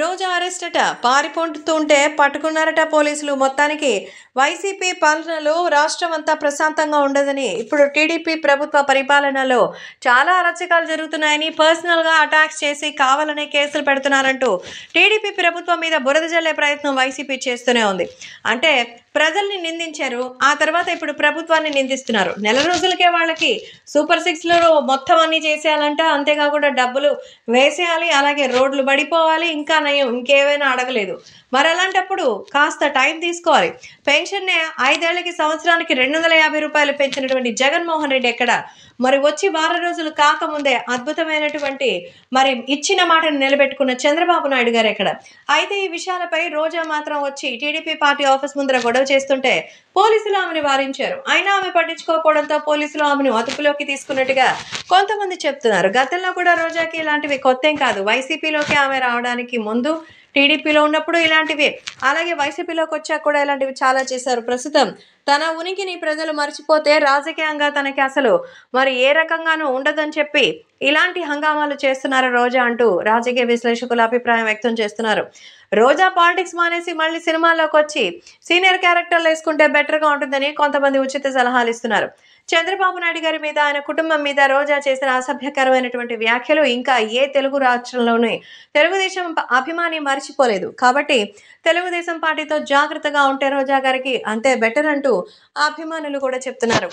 రోజా arrest అట పారిపోతుంటే పట్టుకున్నారట పోలీసులు మొత్తానికి వైసీపీ పాలనలో రాష్ట్రం అంతా ప్రశాంతంగా ఉండదని ఇప్పుడు టీడీపీ ప్రభుత్వ పరిపాలనలో చాలా అరచకాలు జరుగుతున్నాయని పర్సనల్గా అటాక్స్ చేసి కావాలనే కేసులు పెడుతున్నారంటూ టీడీపీ ప్రభుత్వం మీద బురద జల్లే ప్రయత్నం వైసీపీ చేస్తూనే ఉంది అంటే ప్రజల్ని నిందించారు ఆ తర్వాత ఇప్పుడు ప్రభుత్వాన్ని నిందిస్తున్నారు నెల రోజులకే వాళ్ళకి సూపర్ సిక్స్లో మొత్తం అన్ని చేసేయాలంట అంతేకాకుండా డబ్బులు వేసేయాలి అలాగే రోడ్లు పడిపోవాలి ఇంకా నయం ఇంకేమైనా అడగలేదు మరి అలాంటప్పుడు కాస్త టైం తీసుకోవాలి పెన్షన్నే ఐదేళ్లకి సంవత్సరానికి రెండు వందల యాభై రూపాయలు పెంచినటువంటి జగన్మోహన్ రెడ్డి ఎక్కడ మరి వచ్చి వారం రోజులు కాకముందే అద్భుతమైనటువంటి మరి ఇచ్చిన మాటను నిలబెట్టుకున్న చంద్రబాబు నాయుడు గారు ఇక్కడ అయితే ఈ విషయాలపై రోజా మాత్రం వచ్చి టీడీపీ పార్టీ ఆఫీస్ ముందర గొడవ చేస్తుంటే పోలీసులు ఆమెను వారించారు అయినా ఆమె పట్టించుకోకపోవడంతో పోలీసులు ఆమెను అదుపులోకి తీసుకున్నట్టుగా కొంతమంది చెప్తున్నారు గతంలో కూడా రోజాకి ఇలాంటివి కొత్తేం కాదు వైసీపీలోకి ఆమె రావడానికి ముందు టీడీపీలో ఉన్నప్పుడు ఇలాంటివి అలాగే వైసీపీలోకి వచ్చాక కూడా ఇలాంటివి చాలా చేశారు ప్రస్తుతం తన ఉనికిని ప్రజలు మర్చిపోతే రాజకీయంగా తనకి అసలు మరి ఏ రకంగానూ ఉండదని చెప్పి ఇలాంటి హంగామాలు చేస్తున్నారు రోజా అంటూ రాజకీయ విశ్లేషకులు అభిప్రాయం వ్యక్తం చేస్తున్నారు రోజా పాలిటిక్స్ మానేసి మళ్ళీ సినిమాల్లోకి వచ్చి సీనియర్ క్యారెక్టర్లు వేసుకుంటే బెటర్గా ఉంటుందని కొంతమంది ఉచిత సలహాలు ఇస్తున్నారు చంద్రబాబు నాయుడు గారి మీద ఆయన కుటుంబం మీద రోజా చేసిన అసభ్యకరమైనటువంటి వ్యాఖ్యలు ఇంకా ఏ తెలుగు రాష్ట్రంలోనే తెలుగుదేశం అభిమాని మర్చిపోలేదు కాబట్టి తెలుగుదేశం పార్టీతో జాగ్రత్తగా ఉంటే రోజా గారికి అంతే బెటర్ అంటూ అభిమానులు కూడా చెప్తున్నారు